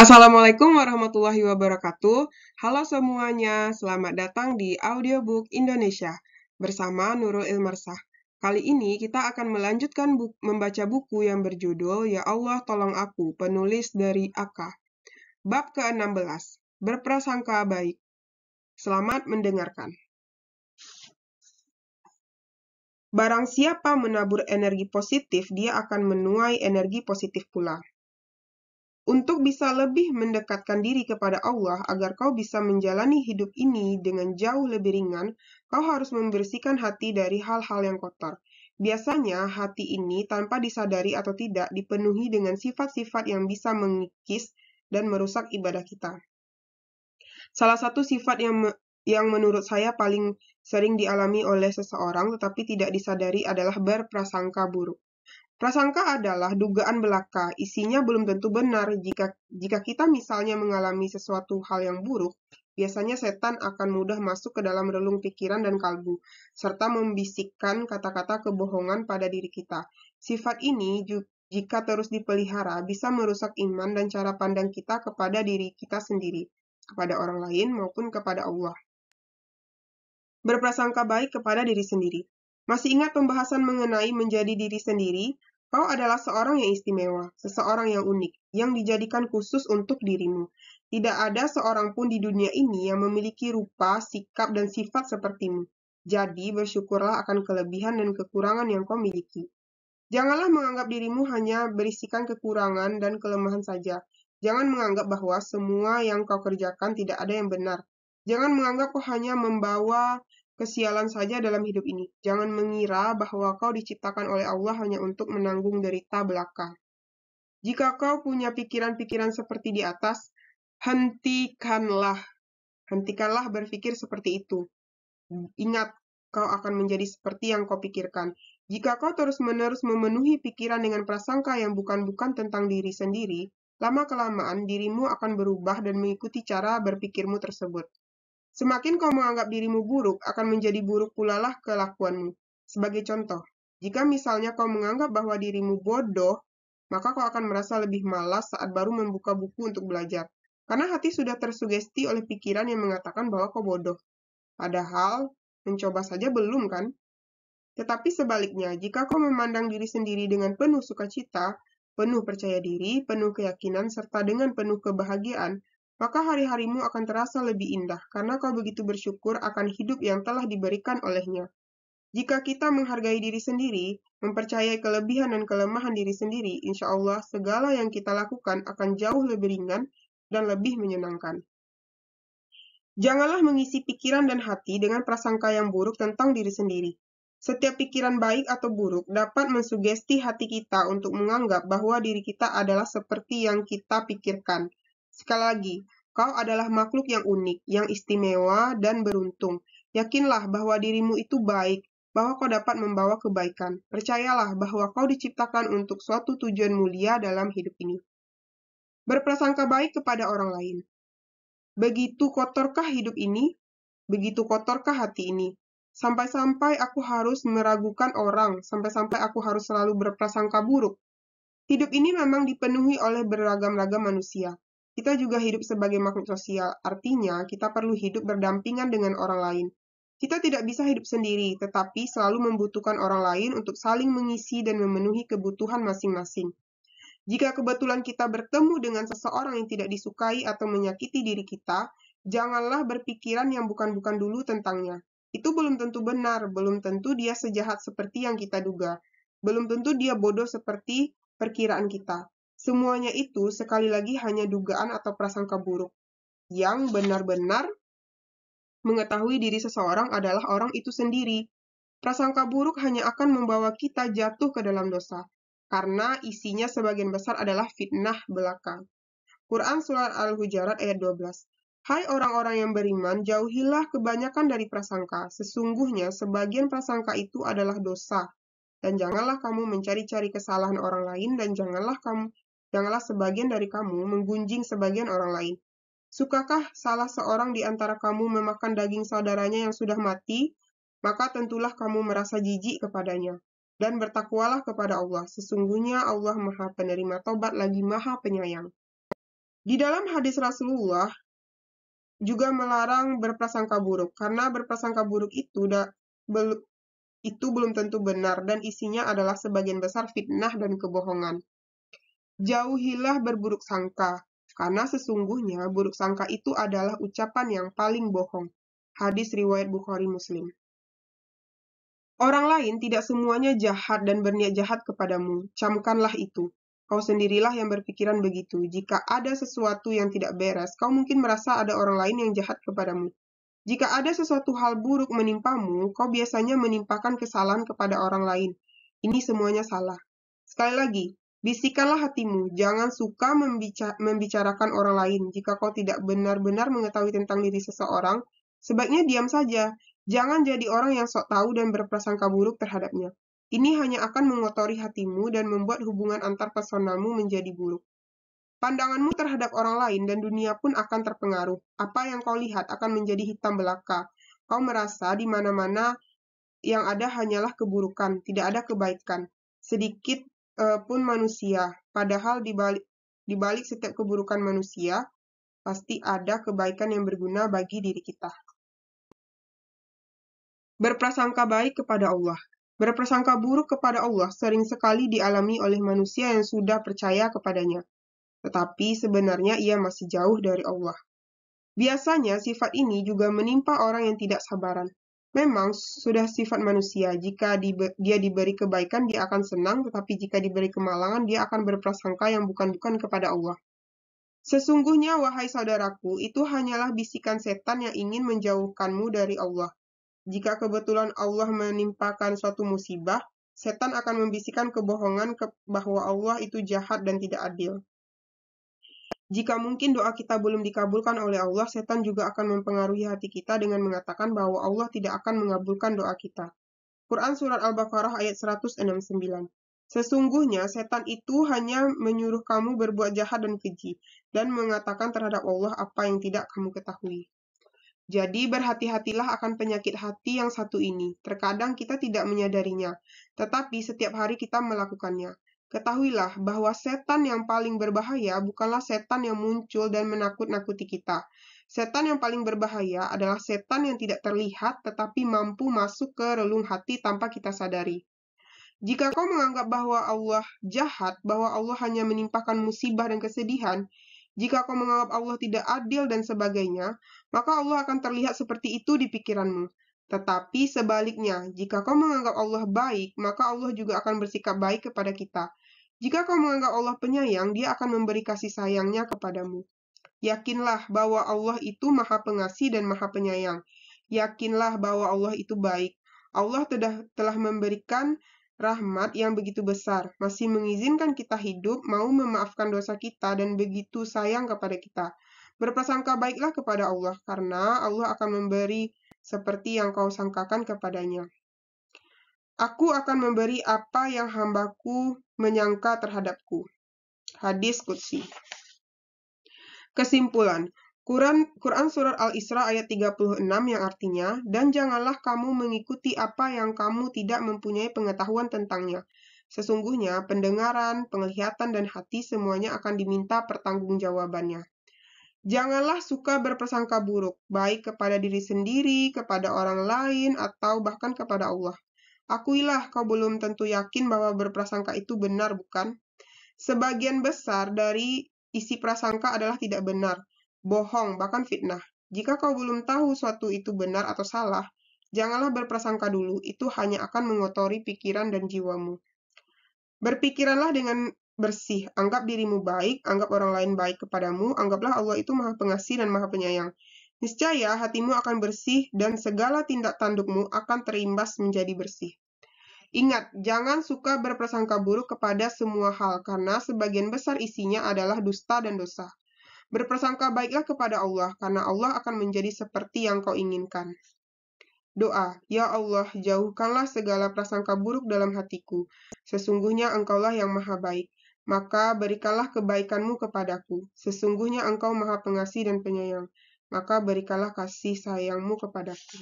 Assalamualaikum warahmatullahi wabarakatuh. Halo semuanya, selamat datang di Audiobook Indonesia bersama Nurul Ilmarsah. Kali ini kita akan melanjutkan bu membaca buku yang berjudul Ya Allah Tolong Aku, penulis dari Aka. Bab ke-16, Berprasangka Baik. Selamat mendengarkan. Barang siapa menabur energi positif, dia akan menuai energi positif pula untuk bisa lebih mendekatkan diri kepada Allah agar kau bisa menjalani hidup ini dengan jauh lebih ringan, kau harus membersihkan hati dari hal-hal yang kotor. Biasanya, hati ini tanpa disadari atau tidak dipenuhi dengan sifat-sifat yang bisa mengikis dan merusak ibadah kita. Salah satu sifat yang me yang menurut saya paling sering dialami oleh seseorang tetapi tidak disadari adalah berprasangka buruk. Prasangka adalah dugaan belaka, isinya belum tentu benar. Jika jika kita misalnya mengalami sesuatu hal yang buruk, biasanya setan akan mudah masuk ke dalam relung pikiran dan kalbu, serta membisikkan kata-kata kebohongan pada diri kita. Sifat ini jika terus dipelihara bisa merusak iman dan cara pandang kita kepada diri kita sendiri, kepada orang lain maupun kepada Allah. Berprasangka baik kepada diri sendiri. Masih ingat pembahasan mengenai menjadi diri sendiri? Kau adalah seorang yang istimewa, seseorang yang unik, yang dijadikan khusus untuk dirimu. Tidak ada seorang pun di dunia ini yang memiliki rupa, sikap, dan sifat sepertimu. Jadi, bersyukurlah akan kelebihan dan kekurangan yang kau miliki. Janganlah menganggap dirimu hanya berisikan kekurangan dan kelemahan saja. Jangan menganggap bahwa semua yang kau kerjakan tidak ada yang benar. Jangan menganggap kau hanya membawa Kesialan saja dalam hidup ini. Jangan mengira bahwa kau diciptakan oleh Allah hanya untuk menanggung derita belaka. Jika kau punya pikiran-pikiran seperti di atas, hentikanlah. Hentikanlah berpikir seperti itu. Ingat, kau akan menjadi seperti yang kau pikirkan. Jika kau terus-menerus memenuhi pikiran dengan prasangka yang bukan-bukan tentang diri sendiri, lama-kelamaan dirimu akan berubah dan mengikuti cara berpikirmu tersebut. Semakin kau menganggap dirimu buruk, akan menjadi buruk pula lah kelakuanmu. Sebagai contoh, jika misalnya kau menganggap bahwa dirimu bodoh, maka kau akan merasa lebih malas saat baru membuka buku untuk belajar. Karena hati sudah tersugesti oleh pikiran yang mengatakan bahwa kau bodoh. Padahal, mencoba saja belum kan? Tetapi sebaliknya, jika kau memandang diri sendiri dengan penuh sukacita, penuh percaya diri, penuh keyakinan, serta dengan penuh kebahagiaan, maka hari-harimu akan terasa lebih indah karena kau begitu bersyukur akan hidup yang telah diberikan olehnya. Jika kita menghargai diri sendiri, mempercayai kelebihan dan kelemahan diri sendiri, insya Allah segala yang kita lakukan akan jauh lebih ringan dan lebih menyenangkan. Janganlah mengisi pikiran dan hati dengan prasangka yang buruk tentang diri sendiri. Setiap pikiran baik atau buruk dapat mensugesti hati kita untuk menganggap bahwa diri kita adalah seperti yang kita pikirkan, Sekali lagi, kau adalah makhluk yang unik, yang istimewa, dan beruntung. Yakinlah bahwa dirimu itu baik, bahwa kau dapat membawa kebaikan. Percayalah bahwa kau diciptakan untuk suatu tujuan mulia dalam hidup ini. Berprasangka baik kepada orang lain. Begitu kotorkah hidup ini? Begitu kotorkah hati ini? Sampai-sampai aku harus meragukan orang, sampai-sampai aku harus selalu berprasangka buruk. Hidup ini memang dipenuhi oleh beragam-ragam manusia, kita juga hidup sebagai makhluk sosial, artinya kita perlu hidup berdampingan dengan orang lain. Kita tidak bisa hidup sendiri, tetapi selalu membutuhkan orang lain untuk saling mengisi dan memenuhi kebutuhan masing-masing. Jika kebetulan kita bertemu dengan seseorang yang tidak disukai atau menyakiti diri kita, janganlah berpikiran yang bukan-bukan dulu tentangnya. Itu belum tentu benar, belum tentu dia sejahat seperti yang kita duga, belum tentu dia bodoh seperti perkiraan kita. Semuanya itu sekali lagi hanya dugaan atau prasangka buruk yang benar-benar mengetahui diri seseorang adalah orang itu sendiri. Prasangka buruk hanya akan membawa kita jatuh ke dalam dosa, karena isinya sebagian besar adalah fitnah belaka. Quran surah Al-Hujarat ayat 12 Hai orang-orang yang beriman, jauhilah kebanyakan dari prasangka. Sesungguhnya, sebagian prasangka itu adalah dosa. Dan janganlah kamu mencari-cari kesalahan orang lain, dan janganlah kamu janganlah sebagian dari kamu menggunjing sebagian orang lain. Sukakah salah seorang di antara kamu memakan daging saudaranya yang sudah mati? Maka tentulah kamu merasa jijik kepadanya. Dan bertakwalah kepada Allah. Sesungguhnya Allah maha penerima tobat lagi maha penyayang. Di dalam hadis Rasulullah juga melarang berprasangka buruk karena berprasangka buruk itu da, bel, itu belum tentu benar dan isinya adalah sebagian besar fitnah dan kebohongan. Jauhilah berburuk sangka, karena sesungguhnya buruk sangka itu adalah ucapan yang paling bohong. Hadis riwayat Bukhari Muslim. Orang lain tidak semuanya jahat dan berniat jahat kepadamu. Camkanlah itu. Kau sendirilah yang berpikiran begitu. Jika ada sesuatu yang tidak beres, kau mungkin merasa ada orang lain yang jahat kepadamu. Jika ada sesuatu hal buruk menimpamu, kau biasanya menimpakan kesalahan kepada orang lain. Ini semuanya salah. Sekali lagi, bisikkanlah hatimu, jangan suka membicarakan orang lain. Jika kau tidak benar-benar mengetahui tentang diri seseorang, sebaiknya diam saja. Jangan jadi orang yang sok tahu dan berprasangka buruk terhadapnya. Ini hanya akan mengotori hatimu dan membuat hubungan antar personalmu menjadi buruk. Pandanganmu terhadap orang lain dan dunia pun akan terpengaruh. Apa yang kau lihat akan menjadi hitam belaka. Kau merasa di mana-mana yang ada hanyalah keburukan, tidak ada kebaikan. Sedikit uh, pun manusia. Padahal di balik, di balik setiap keburukan manusia, pasti ada kebaikan yang berguna bagi diri kita. Berprasangka baik kepada Allah. Berprasangka buruk kepada Allah sering sekali dialami oleh manusia yang sudah percaya kepadanya. Tetapi sebenarnya ia masih jauh dari Allah. Biasanya sifat ini juga menimpa orang yang tidak sabaran. Memang sudah sifat manusia, jika dia diberi kebaikan, dia akan senang, tetapi jika diberi kemalangan, dia akan berprasangka yang bukan-bukan kepada Allah. Sesungguhnya, wahai saudaraku, itu hanyalah bisikan setan yang ingin menjauhkanmu dari Allah. Jika kebetulan Allah menimpakan suatu musibah, setan akan membisikkan kebohongan bahwa Allah itu jahat dan tidak adil. Jika mungkin doa kita belum dikabulkan oleh Allah, setan juga akan mempengaruhi hati kita dengan mengatakan bahwa Allah tidak akan mengabulkan doa kita. Quran Surat Al-Baqarah ayat 169 Sesungguhnya setan itu hanya menyuruh kamu berbuat jahat dan keji, dan mengatakan terhadap Allah apa yang tidak kamu ketahui. Jadi berhati-hatilah akan penyakit hati yang satu ini. Terkadang kita tidak menyadarinya, tetapi setiap hari kita melakukannya. Ketahuilah bahwa setan yang paling berbahaya bukanlah setan yang muncul dan menakut-nakuti kita. Setan yang paling berbahaya adalah setan yang tidak terlihat tetapi mampu masuk ke relung hati tanpa kita sadari. Jika kau menganggap bahwa Allah jahat, bahwa Allah hanya menimpakan musibah dan kesedihan, jika kau menganggap Allah tidak adil dan sebagainya, maka Allah akan terlihat seperti itu di pikiranmu. Tetapi sebaliknya, jika kau menganggap Allah baik, maka Allah juga akan bersikap baik kepada kita. Jika kau menganggap Allah penyayang, Dia akan memberi kasih sayangnya kepadamu. Yakinlah bahwa Allah itu Maha Pengasih dan Maha Penyayang. Yakinlah bahwa Allah itu baik. Allah telah, telah memberikan rahmat yang begitu besar, masih mengizinkan kita hidup, mau memaafkan dosa kita, dan begitu sayang kepada kita. Berprasangka baiklah kepada Allah, karena Allah akan memberi seperti yang kau sangkakan kepadanya. Aku akan memberi apa yang hambaku menyangka terhadapku. Hadis Qudsi Kesimpulan, Quran, Quran Surat Al-Isra ayat 36 yang artinya, Dan janganlah kamu mengikuti apa yang kamu tidak mempunyai pengetahuan tentangnya. Sesungguhnya, pendengaran, penglihatan, dan hati semuanya akan diminta pertanggungjawabannya. Janganlah suka berprasangka buruk, baik kepada diri sendiri, kepada orang lain, atau bahkan kepada Allah. Akuilah kau belum tentu yakin bahwa berprasangka itu benar, bukan? Sebagian besar dari isi prasangka adalah tidak benar, bohong, bahkan fitnah. Jika kau belum tahu suatu itu benar atau salah, janganlah berprasangka dulu, itu hanya akan mengotori pikiran dan jiwamu. Berpikiranlah dengan bersih, anggap dirimu baik, anggap orang lain baik kepadamu, anggaplah Allah itu maha pengasih dan maha penyayang. Niscaya hatimu akan bersih dan segala tindak tandukmu akan terimbas menjadi bersih. Ingat, jangan suka berprasangka buruk kepada semua hal karena sebagian besar isinya adalah dusta dan dosa. Berprasangka baiklah kepada Allah karena Allah akan menjadi seperti yang kau inginkan. Doa, Ya Allah, jauhkanlah segala prasangka buruk dalam hatiku. Sesungguhnya Engkaulah yang maha baik. Maka berikanlah kebaikanmu kepadaku. Sesungguhnya Engkau maha pengasih dan penyayang maka berikanlah kasih sayangmu kepadaku.